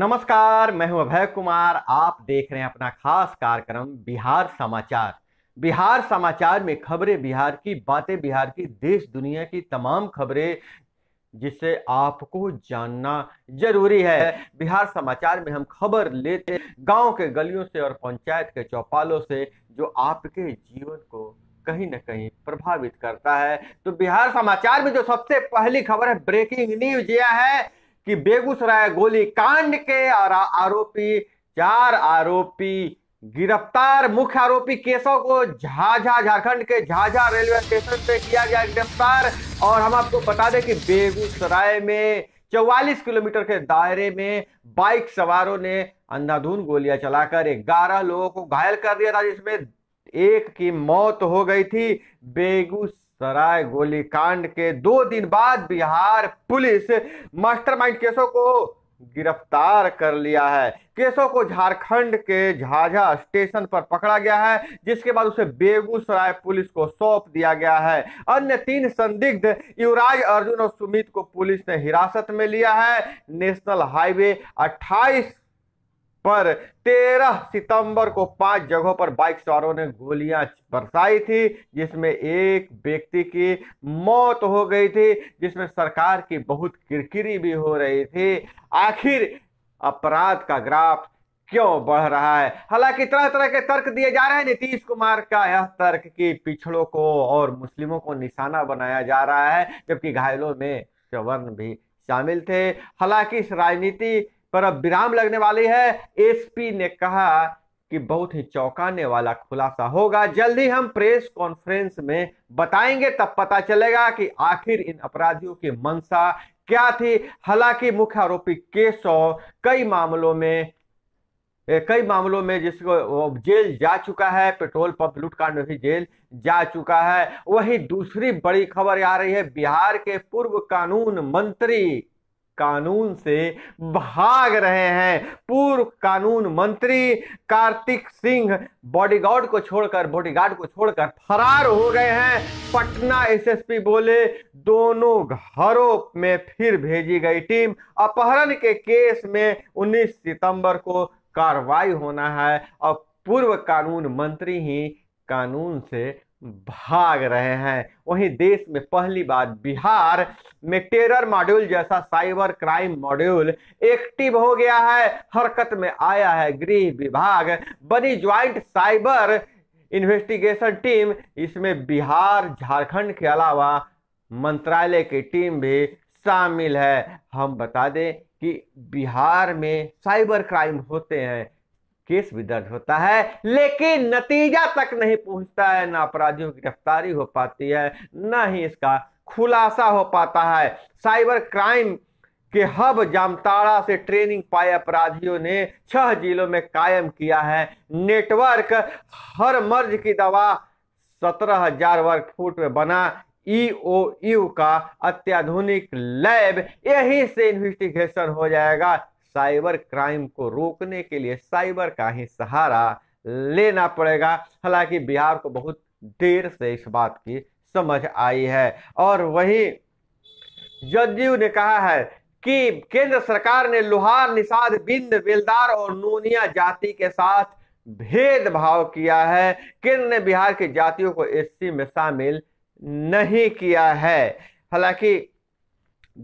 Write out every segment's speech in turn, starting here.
नमस्कार मैं हूं अभय कुमार आप देख रहे हैं अपना खास कार्यक्रम बिहार समाचार बिहार समाचार में खबरें बिहार की बातें बिहार की देश दुनिया की तमाम खबरें जिसे आपको जानना जरूरी है बिहार समाचार में हम खबर लेते गांव के गलियों से और पंचायत के चौपालों से जो आपके जीवन को कहीं ना कहीं प्रभावित करता है तो बिहार समाचार में जो सबसे पहली खबर है ब्रेकिंग न्यूज यह है कि बेगूसराय गोली कांड के आरोपी चार आरोपी गिरफ्तार मुख्य आरोपी केशव को झाझा झारखंड के झाझा रेलवे स्टेशन पे किया गया गिरफ्तार और हम आपको बता दें कि बेगूसराय में चौवालीस किलोमीटर के दायरे में बाइक सवारों ने अंधाधुन गोलियां चलाकर ग्यारह लोगों को घायल कर दिया था जिसमें एक की मौत हो गई थी बेगूस सराय गोलीकांड के दो दिन बाद बिहार पुलिस मास्टरमाइंड केसों को गिरफ्तार कर लिया है केसों को झारखंड के झाझा स्टेशन पर पकड़ा गया है जिसके बाद उसे बेगूसराय पुलिस को सौंप दिया गया है अन्य तीन संदिग्ध युवराज अर्जुन और सुमित को पुलिस ने हिरासत में लिया है नेशनल हाईवे 28 पर 13 सितंबर को पांच जगहों पर बाइक सवारों ने गोलियां बरसाई थी जिसमें एक व्यक्ति की मौत हो गई थी जिसमें सरकार की बहुत किरकिरी भी हो रही थी आखिर अपराध का ग्राफ क्यों बढ़ रहा है हालांकि तरह तरह के तर्क दिए जा रहे हैं नीतीश कुमार का यह तर्क कि पिछड़ों को और मुस्लिमों को निशाना बनाया जा रहा है जबकि घायलों में चवर्ण भी शामिल थे हालांकि इस राजनीति पर अब विराम लगने वाली है एसपी ने कहा कि बहुत ही चौंकाने वाला खुलासा होगा जल्दी हम प्रेस कॉन्फ्रेंस में बताएंगे तब पता चलेगा कि आखिर इन अपराधियों की मंशा क्या थी हालांकि मुख्य आरोपी केशव कई मामलों में कई मामलों में जिसको जेल जा चुका है पेट्रोल पंप लूटकांड में भी जेल जा चुका है वही दूसरी बड़ी खबर आ रही है बिहार के पूर्व कानून मंत्री कानून से भाग रहे हैं पूर्व कानून मंत्री कार्तिक सिंह बॉडीगार्ड को छोड़कर बॉडीगार्ड को छोड़कर फरार हो गए हैं पटना एसएसपी बोले दोनों घरों में फिर भेजी गई टीम अपहरण के केस में 19 सितंबर को कार्रवाई होना है और पूर्व कानून मंत्री ही कानून से भाग रहे हैं वहीं देश में पहली बार बिहार में टेरर मॉड्यूल जैसा साइबर क्राइम मॉड्यूल एक्टिव हो गया है हरकत में आया है गृह विभाग बनी ज्वाइंट साइबर इन्वेस्टिगेशन टीम इसमें बिहार झारखंड के अलावा मंत्रालय की टीम भी शामिल है हम बता दें कि बिहार में साइबर क्राइम होते हैं केस भी दर्ज होता है लेकिन नतीजा तक नहीं पहुंचता है ना अपराधियों की गिरफ्तारी हो पाती है ना ही इसका खुलासा हो पाता है साइबर क्राइम के हब जामताड़ा से ट्रेनिंग पाए अपराधियों ने छह जिलों में कायम किया है नेटवर्क हर मर्ज की दवा सत्रह हजार वर्ग फुट में बना ईओ e का अत्याधुनिक लैब यही से इन्वेस्टिगेशन हो जाएगा साइबर क्राइम को रोकने के लिए साइबर का ही सहारा लेना पड़ेगा हालांकि बिहार को बहुत देर से इस बात की समझ आई है और वही जदयू ने कहा है कि केंद्र सरकार ने लोहार निषाद बिंद बेलदार और नूनिया जाति के साथ भेदभाव किया है केंद्र ने बिहार की जातियों को एससी में शामिल नहीं किया है हालांकि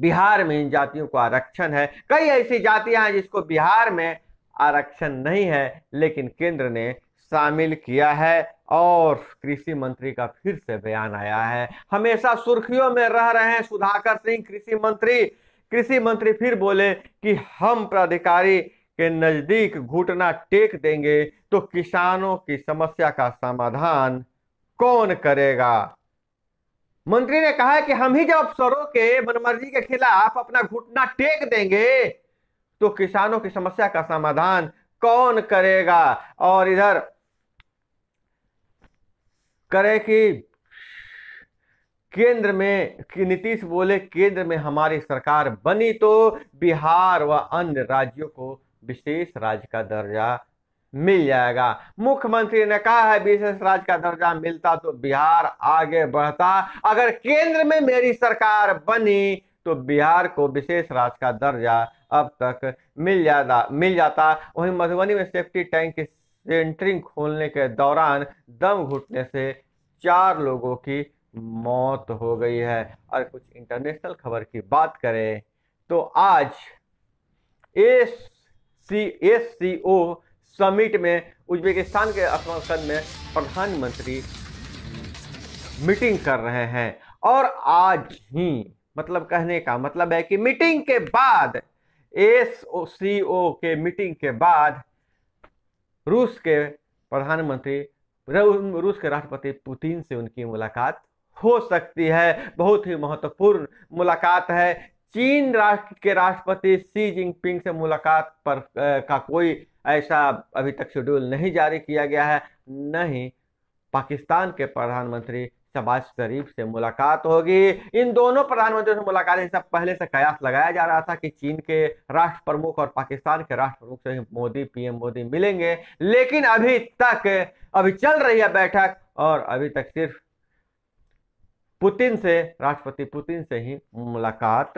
बिहार में इन जातियों को आरक्षण है कई ऐसी जातियां हैं जिसको बिहार में आरक्षण नहीं है लेकिन केंद्र ने शामिल किया है और कृषि मंत्री का फिर से बयान आया है हमेशा सुर्खियों में रह रहे हैं सुधाकर सिंह कृषि मंत्री कृषि मंत्री फिर बोले कि हम प्राधिकारी के नजदीक घुटना टेक देंगे तो किसानों की समस्या का समाधान कौन करेगा मंत्री ने कहा कि हम ही जब अफसरों के मनमर्जी के खिलाफ अपना घुटना टेक देंगे तो किसानों की समस्या का समाधान कौन करेगा और इधर करे कि केंद्र में कि नीतीश बोले केंद्र में हमारी सरकार बनी तो बिहार व अन्य राज्यों को विशेष राज्य का दर्जा मिल जाएगा मुख्यमंत्री ने कहा है विशेष राज्य का दर्जा मिलता तो बिहार आगे बढ़ता अगर केंद्र में मेरी सरकार बनी तो बिहार को विशेष राज्य का दर्जा अब तक मिल जाता मिल जाता वहीं मधुबनी में सेफ्टी टैंक की सेंटरिंग खोलने के दौरान दम घुटने से चार लोगों की मौत हो गई है और कुछ इंटरनेशनल खबर की बात करें तो आज S C S C O summit में उज्बेकिस्तान के असमसन में प्रधानमंत्री मीटिंग कर रहे हैं और आज ही मतलब कहने का मतलब है कि मीटिंग के बाद एस सी ओ के मीटिंग के बाद रूस के प्रधानमंत्री रूस के राष्ट्रपति पुतिन से उनकी मुलाकात हो सकती है बहुत ही महत्वपूर्ण मुलाकात है चीन राष्ट्र के राष्ट्रपति सी जिनपिंग से मुलाकात पर का कोई ऐसा अभी तक शेड्यूल नहीं जारी किया गया है न ही पाकिस्तान के प्रधानमंत्री शबाज शरीफ से मुलाकात होगी इन दोनों प्रधानमंत्रियों से मुलाकात है सब पहले से कयास लगाया जा रहा था कि चीन के राष्ट्र प्रमुख और पाकिस्तान के राष्ट्र प्रमुख से मोदी पीएम मोदी मिलेंगे लेकिन अभी तक अभी चल रही है बैठक और अभी तक सिर्फ पुतिन से राष्ट्रपति पुतिन से ही मुलाकात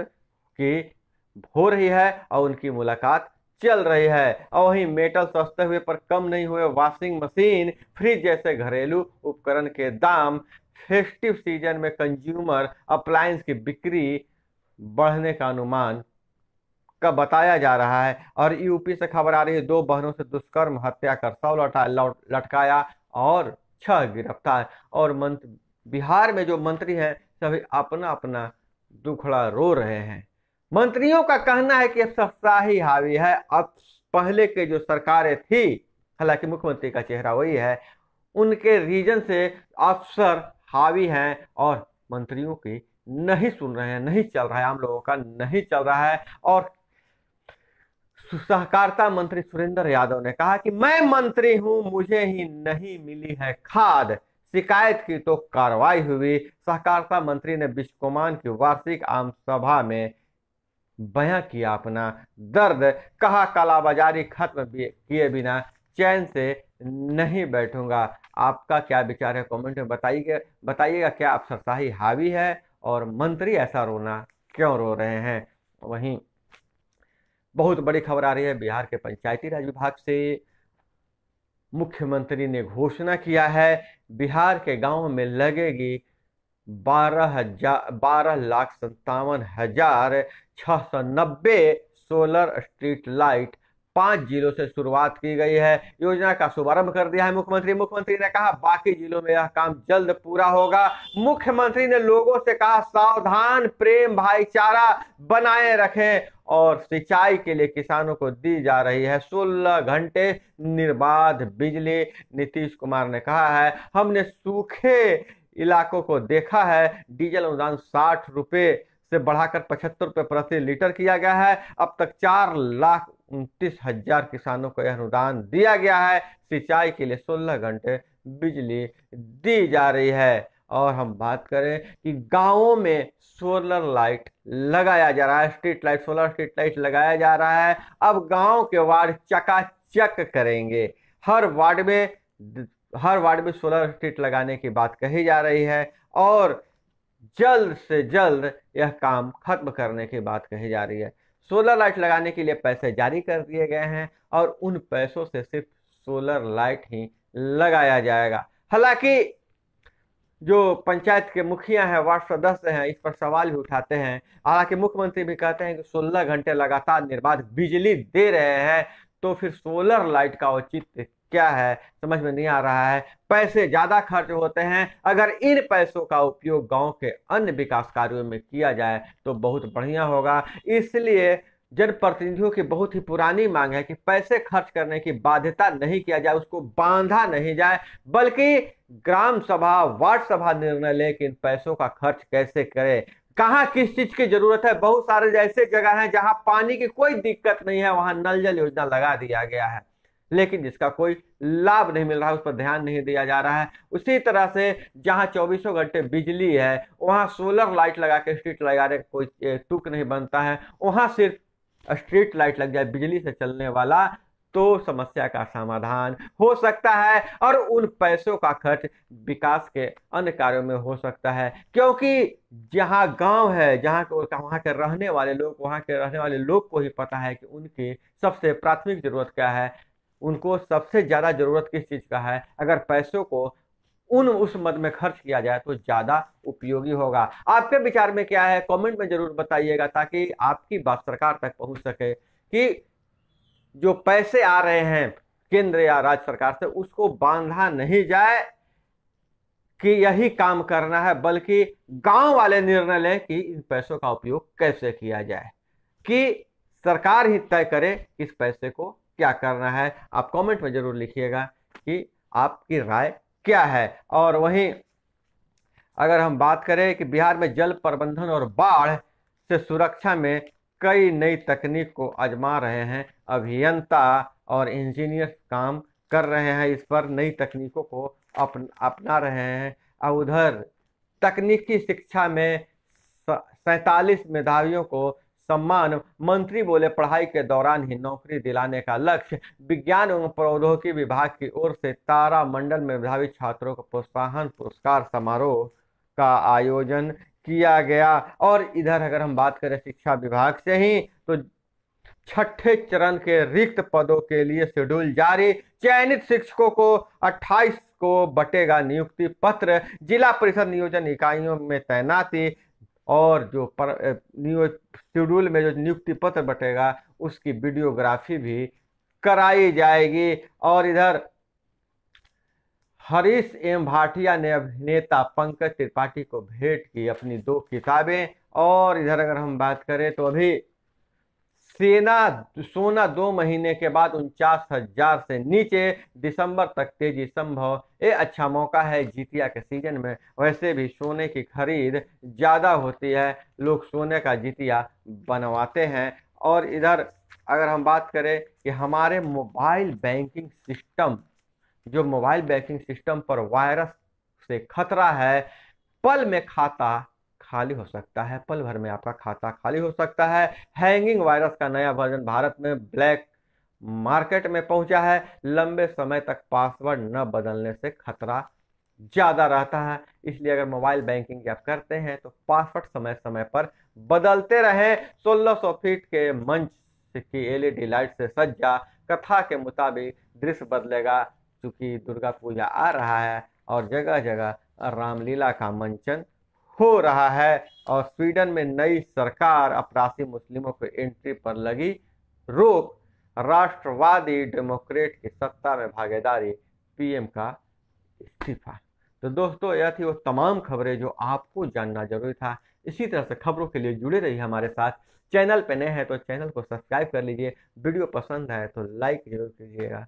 की हो रही है और उनकी मुलाकात चल रही है और वहीं मेटल सस्ते हुए पर कम नहीं हुए वॉशिंग मशीन फ्रिज जैसे घरेलू उपकरण के दाम फेस्टिव सीजन में कंज्यूमर अप्लायंस की बिक्री बढ़ने का अनुमान का बताया जा रहा है और यूपी से खबर आ रही है दो बहनों से दुष्कर्म हत्या कर सौ लौटा लटकाया और छह गिरफ्तार और मंत्र बिहार में जो मंत्री हैं सभी अपना अपना दुखड़ा रो रहे हैं मंत्रियों का कहना है कि अफसरशाही हावी है अब पहले के जो सरकारें थी हालांकि मुख्यमंत्री का चेहरा वही है उनके रीजन से अफसर हावी हैं और मंत्रियों की नहीं सुन रहे हैं नहीं चल रहा है आम लोगों का नहीं चल रहा है और सहकारिता मंत्री सुरेंद्र यादव ने कहा कि मैं मंत्री हूं मुझे ही नहीं मिली है खाद शिकायत की तो कार्रवाई हुई सहकारिता मंत्री ने विश्वकुमान की वार्षिक आम सभा में बयां किया अपना दर्द कहा कालाबाजारी खत्म किए बिना चैन से नहीं बैठूंगा आपका क्या विचार है कमेंट में बताइए बताइएगा क्या अफसरशाही हावी है और मंत्री ऐसा रोना क्यों रो रहे हैं वहीं बहुत बड़ी खबर आ रही है बिहार के पंचायती राज विभाग से मुख्यमंत्री ने घोषणा किया है बिहार के गांवों में लगेगी बारह हजार बारह लाख सत्तावन हजार 690 सोलर स्ट्रीट लाइट पांच जिलों से शुरुआत की गई है योजना का शुभारंभ कर दिया है मुख्यमंत्री मुख्यमंत्री ने कहा बाकी जिलों में यह काम जल्द पूरा होगा मुख्यमंत्री ने लोगों से कहा सावधान प्रेम भाईचारा बनाए रखें और सिंचाई के लिए किसानों को दी जा रही है 16 घंटे निर्बाध बिजली नीतीश कुमार ने कहा है हमने सूखे इलाकों को देखा है डीजल अनुदान साठ रुपये से बढ़ाकर पचहत्तर रुपये प्रति लीटर किया गया है अब तक चार लाख उनतीस हजार किसानों को यह अनुदान दिया गया है सिंचाई के लिए सोलह घंटे बिजली दी जा रही है और हम बात करें कि गांवों में सोलर लाइट लगाया जा रहा है street light solar street light लगाया जा रहा है अब गांव के वार्ड चकाचक करेंगे हर वार्ड में हर वार्ड में सोलर स्ट्रीट लगाने की बात कही जा रही है और जल्द से जल्द यह काम खत्म करने की बात कही जा रही है सोलर लाइट लगाने के लिए पैसे जारी कर दिए गए हैं और उन पैसों से सिर्फ सोलर लाइट ही लगाया जाएगा हालांकि जो पंचायत के मुखिया हैं वार्ड सदस्य हैं इस पर सवाल भी उठाते हैं हालांकि मुख्यमंत्री भी कहते हैं कि 16 घंटे लगातार निर्बाध बिजली दे रहे हैं तो फिर सोलर लाइट का औचित्य क्या है समझ में नहीं आ रहा है पैसे ज़्यादा खर्च होते हैं अगर इन पैसों का उपयोग गांव के अन्य विकास कार्यों में किया जाए तो बहुत बढ़िया होगा इसलिए जनप्रतिनिधियों की बहुत ही पुरानी मांग है कि पैसे खर्च करने की बाध्यता नहीं किया जाए उसको बांधा नहीं जाए बल्कि ग्राम सभा वार्ड सभा निर्णय ले कि इन पैसों का खर्च कैसे करे कहाँ किस चीज की जरूरत है बहुत सारे ऐसे जगह हैं जहां पानी की कोई दिक्कत नहीं है वहां नल जल योजना लगा दिया गया है लेकिन जिसका कोई लाभ नहीं मिल रहा है उस पर ध्यान नहीं दिया जा रहा है उसी तरह से जहां चौबीसों घंटे बिजली है वहां सोलर लाइट लगा के स्ट्रीट लगाने का कोई टुक नहीं बनता है वहां सिर्फ स्ट्रीट लाइट लग जाए बिजली से चलने वाला तो समस्या का समाधान हो सकता है और उन पैसों का खर्च विकास के अन्य कार्यों में हो सकता है क्योंकि जहाँ गांव है जहाँ वहाँ के रहने वाले लोग वहाँ के रहने वाले लोग को ही पता है कि उनकी सबसे प्राथमिक जरूरत क्या है उनको सबसे ज़्यादा ज़रूरत किस चीज़ का है अगर पैसों को उन उस मद में खर्च किया जाए तो ज़्यादा उपयोगी होगा आपके विचार में क्या है कमेंट में ज़रूर बताइएगा ताकि आपकी बात सरकार तक पहुंच सके कि जो पैसे आ रहे हैं केंद्र या राज्य सरकार से उसको बांधा नहीं जाए कि यही काम करना है बल्कि गांव वाले निर्णय लें कि इन पैसों का उपयोग कैसे किया जाए कि सरकार ही तय करे इस पैसे को क्या करना है आप कमेंट में ज़रूर लिखिएगा कि आपकी राय क्या है और वहीं अगर हम बात करें कि बिहार में जल प्रबंधन और बाढ़ से सुरक्षा में कई नई तकनीक को आजमा रहे हैं अभियंता और इंजीनियर काम कर रहे हैं इस पर नई तकनीकों को अपन अपना रहे हैं और उधर तकनीकी शिक्षा में सैतालीस मेधावियों को सम्मान मंत्री बोले पढ़ाई के दौरान ही नौकरी दिलाने का लक्ष्य विज्ञान एवं प्रौद्योगिकी विभाग की ओर से तारा मंडल में मेधावी छात्रों को प्रोत्साहन पुरस्कार समारोह का आयोजन किया गया और इधर अगर हम बात करें शिक्षा विभाग से ही तो छठे चरण के रिक्त पदों के लिए शेड्यूल जारी चयनित शिक्षकों को 28 को बटेगा नियुक्ति पत्र जिला परिषद नियोजन इकाइयों में तैनाती और जो पर शेड्यूल में जो नियुक्ति पत्र बटेगा उसकी वीडियोग्राफी भी कराई जाएगी और इधर हरीश एम भाटिया ने अभिनेता पंकज त्रिपाठी को भेंट की अपनी दो किताबें और इधर अगर हम बात करें तो अभी सेना सोना दो महीने के बाद उनचास हजार से नीचे दिसंबर तक तेजी संभव ये अच्छा मौका है जीतिया के सीजन में वैसे भी सोने की खरीद ज़्यादा होती है लोग सोने का जीतिया बनवाते हैं और इधर अगर हम बात करें कि हमारे मोबाइल बैंकिंग सिस्टम जो मोबाइल बैंकिंग सिस्टम पर वायरस से खतरा है पल में खाता खाली हो सकता है पल भर में आपका खाता खाली हो सकता है हैंगिंग वायरस का नया वर्जन भारत में ब्लैक मार्केट में पहुंचा है लंबे समय तक पासवर्ड न बदलने से खतरा ज़्यादा रहता है इसलिए अगर मोबाइल बैंकिंग आप करते हैं तो पासवर्ड समय समय पर बदलते रहें 1600 फीट के मंच की एलईडी लाइट से सज्जा कथा के मुताबिक दृश्य बदलेगा चूँकि दुर्गा पूजा आ रहा है और जगह जगह रामलीला का मंचन हो रहा है और स्वीडन में नई सरकार अपराधी मुस्लिमों को एंट्री पर लगी रोक राष्ट्रवादी डेमोक्रेट की सत्ता में भागीदारी पीएम का इस्तीफा तो दोस्तों यह थी वो तमाम खबरें जो आपको जानना जरूरी था इसी तरह से खबरों के लिए जुड़े रहिए हमारे साथ चैनल पर नए हैं तो चैनल को सब्सक्राइब कर लीजिए वीडियो पसंद आए तो लाइक जरूर कीजिएगा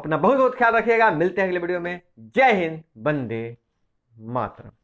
अपना बहुत बहुत ख्याल रखिएगा मिलते हैं अगले वीडियो में जय हिंद बंदे मातरम